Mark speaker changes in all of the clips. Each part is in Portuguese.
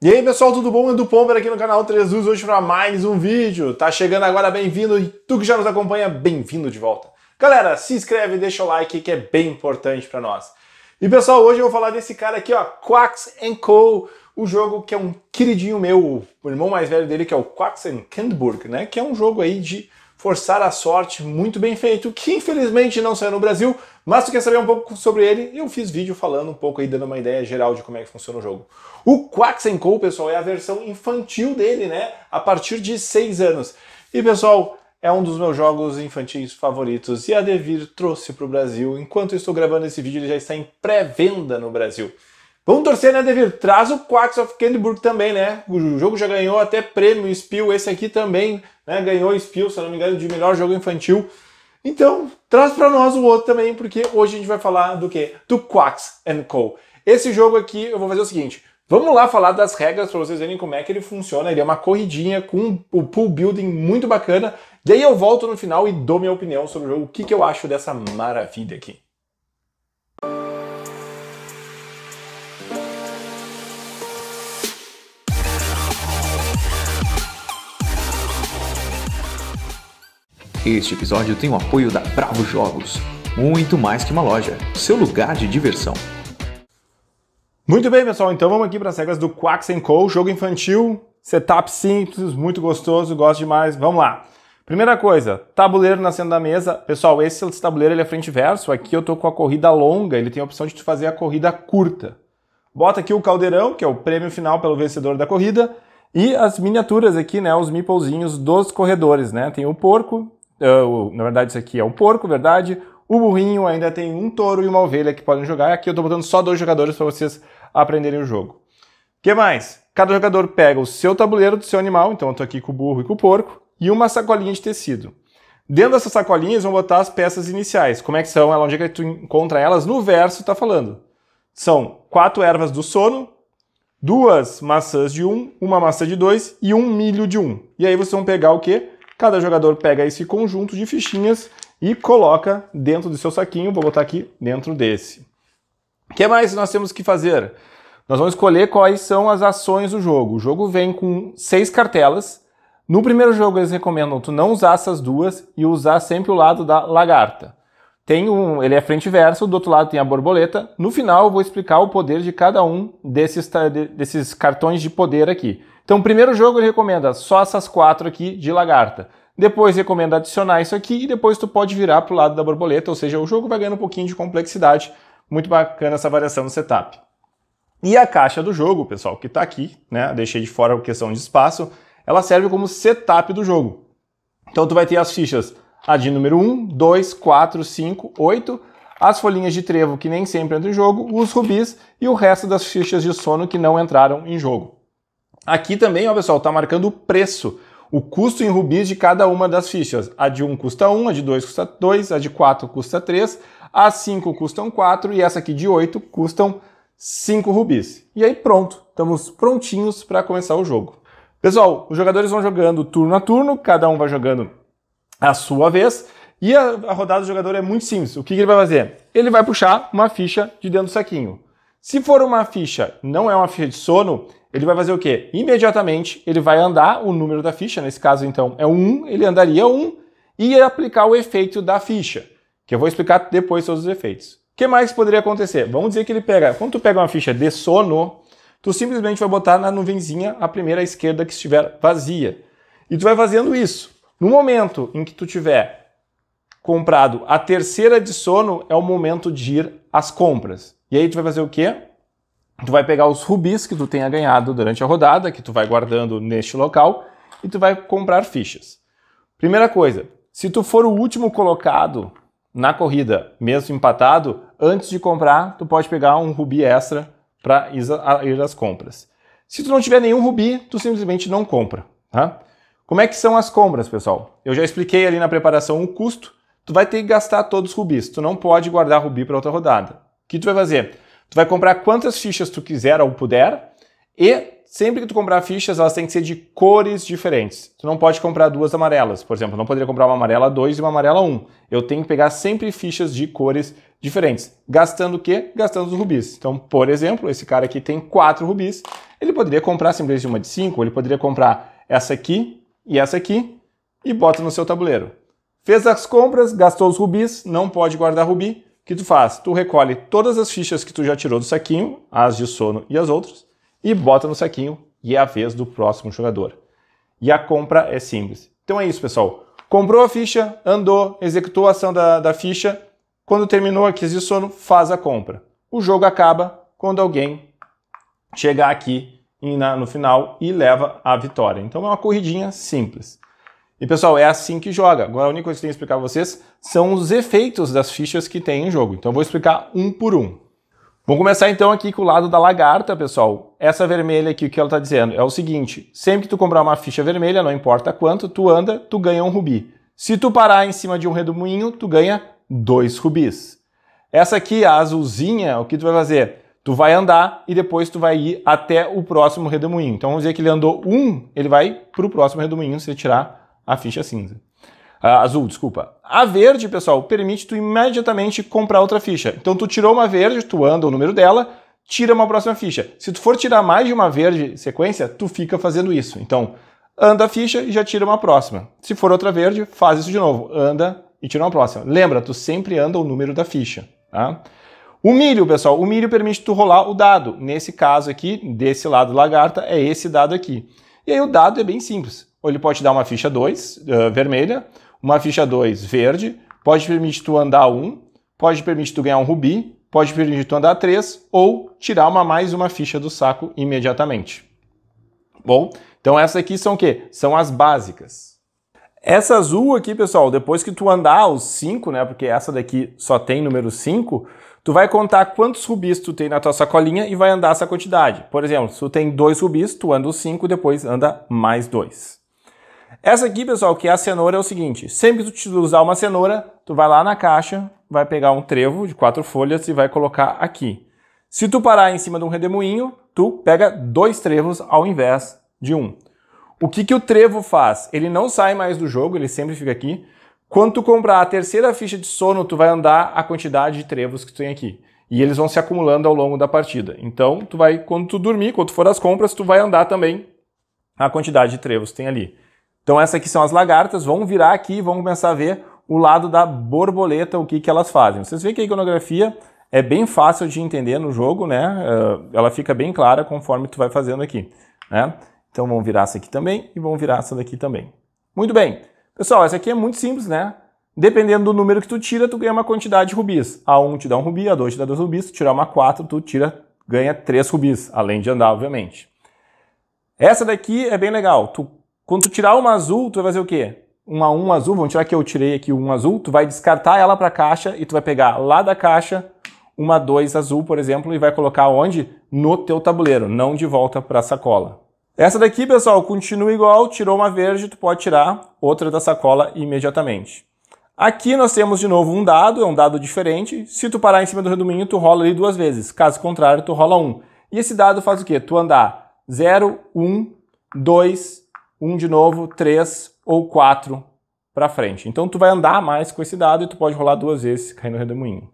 Speaker 1: E aí pessoal, tudo bom? Edu Pomper aqui no canal 3 Us hoje para mais um vídeo. Tá chegando agora, bem-vindo. E tu que já nos acompanha, bem-vindo de volta. Galera, se inscreve, e deixa o like que é bem importante para nós. E pessoal, hoje eu vou falar desse cara aqui, ó, Quacks and Co., o jogo que é um queridinho meu, o irmão mais velho dele, que é o Quacks and né? Que é um jogo aí de Forçar a Sorte, muito bem feito, que infelizmente não saiu no Brasil, mas tu quer saber um pouco sobre ele, eu fiz vídeo falando um pouco aí, dando uma ideia geral de como é que funciona o jogo. O Quacks Co, pessoal, é a versão infantil dele, né? A partir de 6 anos. E, pessoal, é um dos meus jogos infantis favoritos e a Devir trouxe para o Brasil. Enquanto eu estou gravando esse vídeo, ele já está em pré-venda no Brasil. Vamos torcer, né, Devir? Traz o Quacks of Candyburg também, né? O jogo já ganhou até prêmio Spiel, esse aqui também, né? Ganhou Spiel, se não me engano, de melhor jogo infantil. Então, traz para nós o outro também, porque hoje a gente vai falar do quê? Do Quacks and Co. Esse jogo aqui, eu vou fazer o seguinte. Vamos lá falar das regras para vocês verem como é que ele funciona. Ele é uma corridinha com o pool building muito bacana. E aí eu volto no final e dou minha opinião sobre o jogo, o que, que eu acho dessa maravilha aqui. Este episódio tem o apoio da Bravo Jogos, muito mais que uma loja, seu lugar de diversão. Muito bem, pessoal, então vamos aqui para as regras do Quacks Co, jogo infantil, setup simples, muito gostoso, gosto demais, vamos lá. Primeira coisa, tabuleiro nascendo da mesa. Pessoal, esse tabuleiro ele é frente e verso, aqui eu estou com a corrida longa, ele tem a opção de fazer a corrida curta. Bota aqui o caldeirão, que é o prêmio final pelo vencedor da corrida, e as miniaturas aqui, né, os meeplezinhos dos corredores, né? Tem o porco, ah, na verdade, isso aqui é um porco, verdade? O burrinho ainda tem um touro e uma ovelha que podem jogar. Aqui eu estou botando só dois jogadores para vocês aprenderem o jogo. O que mais? Cada jogador pega o seu tabuleiro do seu animal, então eu estou aqui com o burro e com o porco, e uma sacolinha de tecido. Dentro dessas sacolinhas vão botar as peças iniciais. Como é que são? Onde é que tu encontra elas? No verso está falando. São quatro ervas do sono, duas maçãs de um, uma maçã de dois e um milho de um. E aí vocês vão pegar o quê? Cada jogador pega esse conjunto de fichinhas e coloca dentro do seu saquinho. Vou botar aqui dentro desse. O que mais nós temos que fazer? Nós vamos escolher quais são as ações do jogo. O jogo vem com seis cartelas. No primeiro jogo eles recomendam tu não usar essas duas e usar sempre o lado da lagarta. Tem um, ele é frente e verso, do outro lado tem a borboleta. No final eu vou explicar o poder de cada um desses, desses cartões de poder aqui. Então, primeiro jogo ele recomenda só essas quatro aqui de lagarta. Depois recomenda adicionar isso aqui e depois tu pode virar para o lado da borboleta, ou seja, o jogo vai ganhando um pouquinho de complexidade. Muito bacana essa variação no setup. E a caixa do jogo, pessoal, que está aqui, né? Deixei de fora a questão de espaço. Ela serve como setup do jogo. Então tu vai ter as fichas a de número 1, 2, 4, 5, 8, as folhinhas de trevo que nem sempre entram em jogo, os rubis e o resto das fichas de sono que não entraram em jogo. Aqui também, ó pessoal, está marcando o preço, o custo em rubis de cada uma das fichas. A de 1 custa 1, a de 2 custa 2, a de 4 custa 3, a 5 custam 4 e essa aqui de 8 custam 5 rubis. E aí pronto, estamos prontinhos para começar o jogo. Pessoal, os jogadores vão jogando turno a turno, cada um vai jogando a sua vez. E a, a rodada do jogador é muito simples. O que, que, ele vai fazer? Ele vai puxar uma ficha de dentro do saquinho. Se for uma ficha, não é uma ficha de sono, ele vai fazer o quê? Imediatamente ele vai andar o número da ficha, nesse caso então é 1, ele andaria 1 e aplicar o efeito da ficha, que eu vou explicar depois todos os efeitos. O que mais poderia acontecer? Vamos dizer que ele pega, quando tu pega uma ficha de sono, tu simplesmente vai botar na nuvenzinha a primeira esquerda que estiver vazia. E tu vai fazendo isso. No momento em que tu tiver comprado a terceira de sono, é o momento de ir às compras. E aí tu vai fazer o quê? tu vai pegar os rubis que tu tenha ganhado durante a rodada, que tu vai guardando neste local, e tu vai comprar fichas. Primeira coisa, se tu for o último colocado na corrida, mesmo empatado, antes de comprar, tu pode pegar um rubi extra para ir às compras. Se tu não tiver nenhum rubi, tu simplesmente não compra, tá? Como é que são as compras, pessoal? Eu já expliquei ali na preparação o custo. Tu vai ter que gastar todos os rubis. Tu não pode guardar rubi para outra rodada. O que tu vai fazer? Tu vai comprar quantas fichas tu quiser ou puder e sempre que tu comprar fichas, elas têm que ser de cores diferentes. Tu não pode comprar duas amarelas, por exemplo, não poderia comprar uma amarela 2 e uma amarela 1. Um. Eu tenho que pegar sempre fichas de cores diferentes. Gastando o quê? Gastando os rubis. Então, por exemplo, esse cara aqui tem quatro rubis, ele poderia comprar simplesmente uma de 5, ele poderia comprar essa aqui e essa aqui e bota no seu tabuleiro. Fez as compras, gastou os rubis, não pode guardar rubi, que tu faz? Tu recolhe todas as fichas que tu já tirou do saquinho, as de sono e as outras, e bota no saquinho e é a vez do próximo jogador. E a compra é simples. Então é isso, pessoal. Comprou a ficha, andou, executou a ação da, da ficha. Quando terminou a crise de sono, faz a compra. O jogo acaba quando alguém chegar aqui na, no final e leva a vitória. Então é uma corridinha simples. E pessoal, é assim que joga. Agora a única coisa que eu tenho que explicar a vocês são os efeitos das fichas que tem em jogo. Então eu vou explicar um por um. Vamos começar então aqui com o lado da lagarta, pessoal. Essa vermelha aqui, o que ela está dizendo é o seguinte: sempre que tu comprar uma ficha vermelha, não importa quanto, tu anda, tu ganha um rubi. Se tu parar em cima de um redemoinho, tu ganha dois rubis. Essa aqui, a azulzinha, o que tu vai fazer? Tu vai andar e depois tu vai ir até o próximo redemoinho. Então vamos dizer que ele andou um, ele vai para o próximo redemoinho se ele tirar a ficha é cinza. azul, desculpa. A verde, pessoal, permite tu imediatamente comprar outra ficha. Então tu tirou uma verde, tu anda o número dela, tira uma próxima ficha. Se tu for tirar mais de uma verde sequência, tu fica fazendo isso. Então, anda a ficha e já tira uma próxima. Se for outra verde, faz isso de novo. Anda e tira uma próxima. Lembra, tu sempre anda o número da ficha, tá? O milho, pessoal, o milho permite tu rolar o dado. Nesse caso aqui, desse lado lagarta, é esse dado aqui. E aí o dado é bem simples ou ele pode te dar uma ficha 2 uh, eh, vermelha, uma ficha 2 verde, pode permitir tu andar 1, um, pode permitir tu ganhar um rubi, pode permitir tu andar 3 ou tirar uma mais uma ficha do saco imediatamente. Bom, então essas aqui são o quê? São as básicas. Essa azul aqui, pessoal, depois que tu andar os 5, né, porque essa daqui só tem número 5, tu vai contar quantos rubis tu tem na tua sacolinha e vai andar essa quantidade. Por exemplo, se tu tem dois rubis, tu anda os 5, depois anda mais dois. Essa aqui, pessoal, que é a cenoura, é o seguinte. Sempre que tu usar uma cenoura, tu vai lá na caixa, vai pegar um trevo de quatro folhas e vai colocar aqui. Se tu parar em cima de um redemoinho, tu pega dois trevos ao invés de um. O que, que o trevo faz? Ele não sai mais do jogo, ele sempre fica aqui. Quando tu comprar a terceira ficha de sono, tu vai andar a quantidade de trevos que tu tem aqui. E eles vão se acumulando ao longo da partida. Então, tu vai, quando tu dormir, quando tu for às compras, tu vai andar também a quantidade de trevos que tem ali. Então essas aqui são as lagartas, vão virar aqui e vão começar a ver o lado da borboleta, o que, que elas fazem. Vocês veem que a iconografia é bem fácil de entender no jogo, né? Eh, ela fica bem clara conforme tu vai fazendo aqui, né? Então vão virar essa aqui também e vão virar essa daqui também. Muito bem. Pessoal, essa aqui é muito simples, né? Dependendo do número que tu tira, tu ganha uma quantidade de rubis. A1 te dá um rubi, A2 te dá dois rubis, tu tirar uma 4, tu tira, ganha três rubis, além de andar, obviamente. Essa daqui é bem legal. Tu quando tu tirar uma azul, tu vai fazer o quê? Uma 1 um azul, vamos tirar que eu tirei aqui um azul, tu vai descartar ela para a caixa e tu vai pegar lá da caixa uma 2 azul, por exemplo, e vai colocar onde? No teu tabuleiro, não de volta para a sacola. Essa daqui, pessoal, continua igual, tirou uma verde, tu pode tirar outra da sacola imediatamente. Aqui nós temos de novo um dado, é um dado diferente. Se tu parar em cima do redominho, tu rola ali duas vezes. Caso contrário, tu rola um. E esse dado faz o quê? Tu andar 0, 1, 2, um de novo, três ou quatro para frente. Então tu vai andar mais com esse dado e tu pode rolar duas vezes caindo no redemoinho.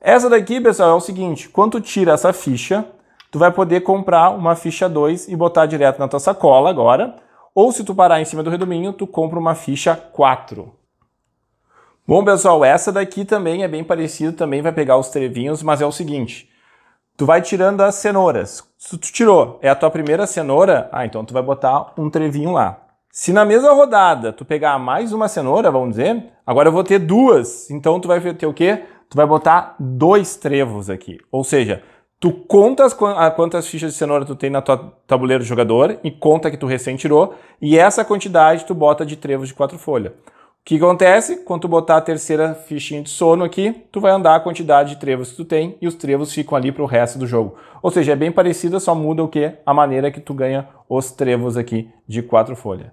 Speaker 1: Essa daqui, pessoal, é o seguinte, quando tu tira essa ficha, tu vai poder comprar uma ficha 2 e botar direto na tua sacola agora, ou se tu parar em cima do redemoinho, tu compra uma ficha 4. Bom, pessoal, essa daqui também é bem parecida, também vai pegar os trevinhos, mas é o seguinte, Tu vai tirando as cenouras. Se tu tirou, é a tua primeira cenoura, ah, então tu vai botar um trevinho lá. Se na mesma rodada tu pegar mais uma cenoura, vamos dizer, agora eu vou ter duas. Então tu vai ter o quê? Tu vai botar dois trevos aqui. Ou seja, tu conta ah, quantas fichas de cenoura tu tem na tua tabuleiro jogador e conta que tu recém tirou, e essa quantidade tu bota de trevos de quatro folhas. O que acontece? Quando tu botar a terceira fichinha de sono aqui, tu vai andar a quantidade de trevos que tu tem e os trevos ficam ali para o resto do jogo. Ou seja, é bem parecida, só muda o que? A maneira que tu ganha os trevos aqui de quatro folhas.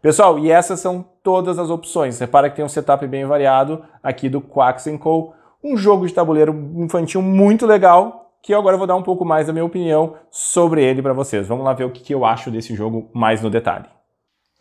Speaker 1: Pessoal, e essas são todas as opções. Repara que tem um setup bem variado aqui do Quacks Co. Um jogo de tabuleiro infantil muito legal, que eu agora vou dar um pouco mais da minha opinião sobre ele para vocês. Vamos lá ver o que eu acho desse jogo mais no detalhe.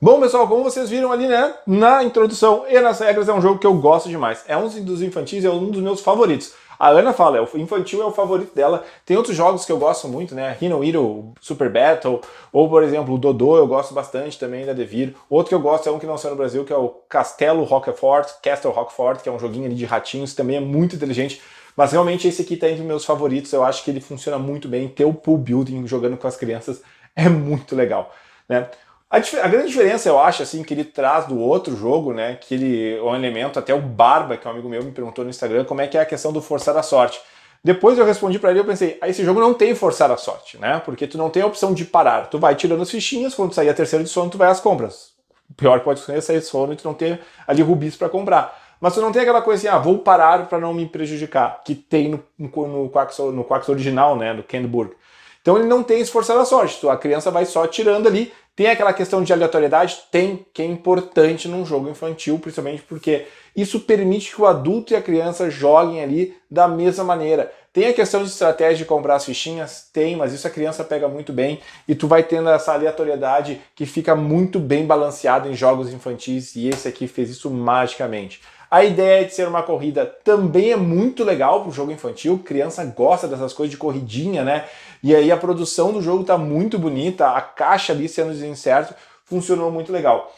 Speaker 1: Bom, pessoal, como vocês viram ali, né, na introdução e nas regras, é um jogo que eu gosto demais. É um dos infantis, é um dos meus favoritos. A Ana fala, é o infantil é o favorito dela. Tem outros jogos que eu gosto muito, né? Hino Hero, Super Battle, ou por exemplo, o Dodô, eu gosto bastante também da Devir. Outro que eu gosto é um que não saiu no Brasil, que é o Castelo Rockfort, Castle Rockford, que é um joguinho ali de ratinhos, também é muito inteligente. Mas realmente esse aqui tá entre meus favoritos, eu acho que ele funciona muito bem. Ter o pool building jogando com as crianças é muito legal, né? A, a, grande diferença, eu acho, assim, que ele traz do outro jogo, né? Que ele. É um elemento, até o Barba, que é um amigo meu, me perguntou no Instagram como é que é a questão do forçar a sorte. Depois eu respondi para ele, eu pensei, ah, esse jogo não tem forçar a sorte, né? Porque tu não tem a opção de parar. Tu vai tirando as fichinhas, quando sair a terceira de sono, tu vai às compras. O pior que pode ser é sair sono e tu não ter ali rubis para comprar. Mas tu não tem aquela coisa assim, ah, vou parar para não me prejudicar, que tem no, no, no, Quacks, no Quacks original, né, do Kenburg. Então ele não tem esforço da a sorte, a criança vai só tirando ali. Tem aquela questão de aleatoriedade? Tem, que é importante num jogo infantil, principalmente porque isso permite que o adulto e a criança joguem ali da mesma maneira. Tem a questão de estratégia de comprar as fichinhas? Tem, mas isso a criança pega muito bem e tu vai tendo essa aleatoriedade que fica muito bem balanceada em jogos infantis e esse aqui fez isso magicamente. A ideia de ser uma corrida também é muito legal para o jogo infantil, criança gosta dessas coisas de corridinha, né? E aí a produção do jogo tá muito bonita, a caixa ali sendo incerto funcionou muito legal.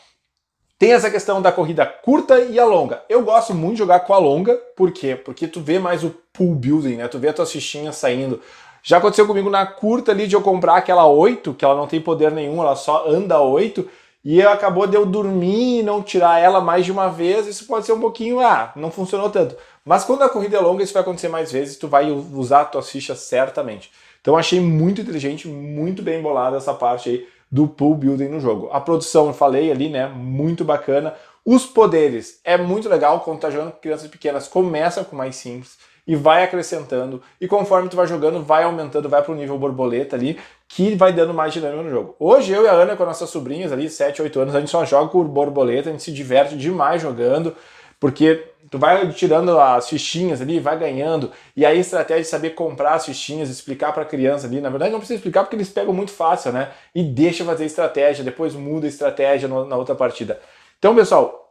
Speaker 1: Tem essa questão da corrida curta e a longa. Eu gosto muito de jogar com a longa, por quê? Porque tu vê mais o pool building, né? Tu vê as tuas fichinhas saindo. Já aconteceu comigo na curta ali de eu comprar aquela 8, que ela não tem poder nenhum, ela só anda 8, e acabou de eu dormir e não tirar ela mais de uma vez, isso pode ser um pouquinho, ah, não funcionou tanto. Mas quando a corrida é longa, isso vai acontecer mais vezes, tu vai usar as tuas fichas certamente. Então achei muito inteligente, muito bem bolada essa parte aí do pool building no jogo. A produção, eu falei ali, né, muito bacana. Os poderes, é muito legal quando tá jogando com crianças pequenas, começa com mais simples, e vai acrescentando. E conforme tu vai jogando, vai aumentando, vai pro nível borboleta ali, que vai dando mais dinâmica no jogo. Hoje eu e a Ana, com nossas sobrinhas ali, 7, 8 anos, a gente só joga com borboleta, a gente se diverte demais jogando, porque tu vai tirando as fichinhas ali, vai ganhando, e aí a estratégia de saber comprar as fichinhas, explicar para a criança ali, na verdade não precisa explicar porque eles pegam muito fácil, né? E deixa fazer estratégia, depois muda a estratégia na outra partida. Então, pessoal,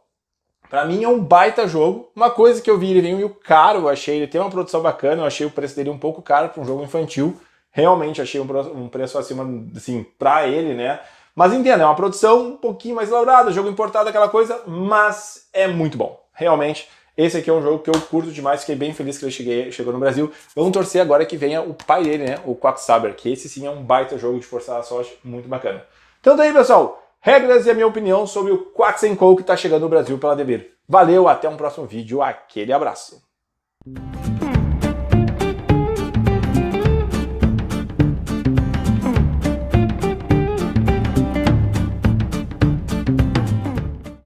Speaker 1: para mim é um baita jogo. Uma coisa que eu vi ele veio meio caro, eu achei ele tem uma produção bacana, eu achei o preço dele um pouco caro para um jogo infantil. Realmente achei um, preço acima, assim, para ele, né? Mas entenda, é uma produção um pouquinho mais elaborada, jogo importado, aquela coisa, mas é muito bom. Realmente, esse aqui é um jogo que eu curto demais, fiquei bem feliz que ele cheguei, chegou no Brasil. Vamos torcer agora que venha o pai dele, né? O Quacksaber, que esse sim é um baita jogo de forçar a sorte, muito bacana. Então daí, tá pessoal, regras e a minha opinião sobre o Quacks Co que está chegando no Brasil pela Devir. Valeu, até um próximo vídeo, aquele abraço.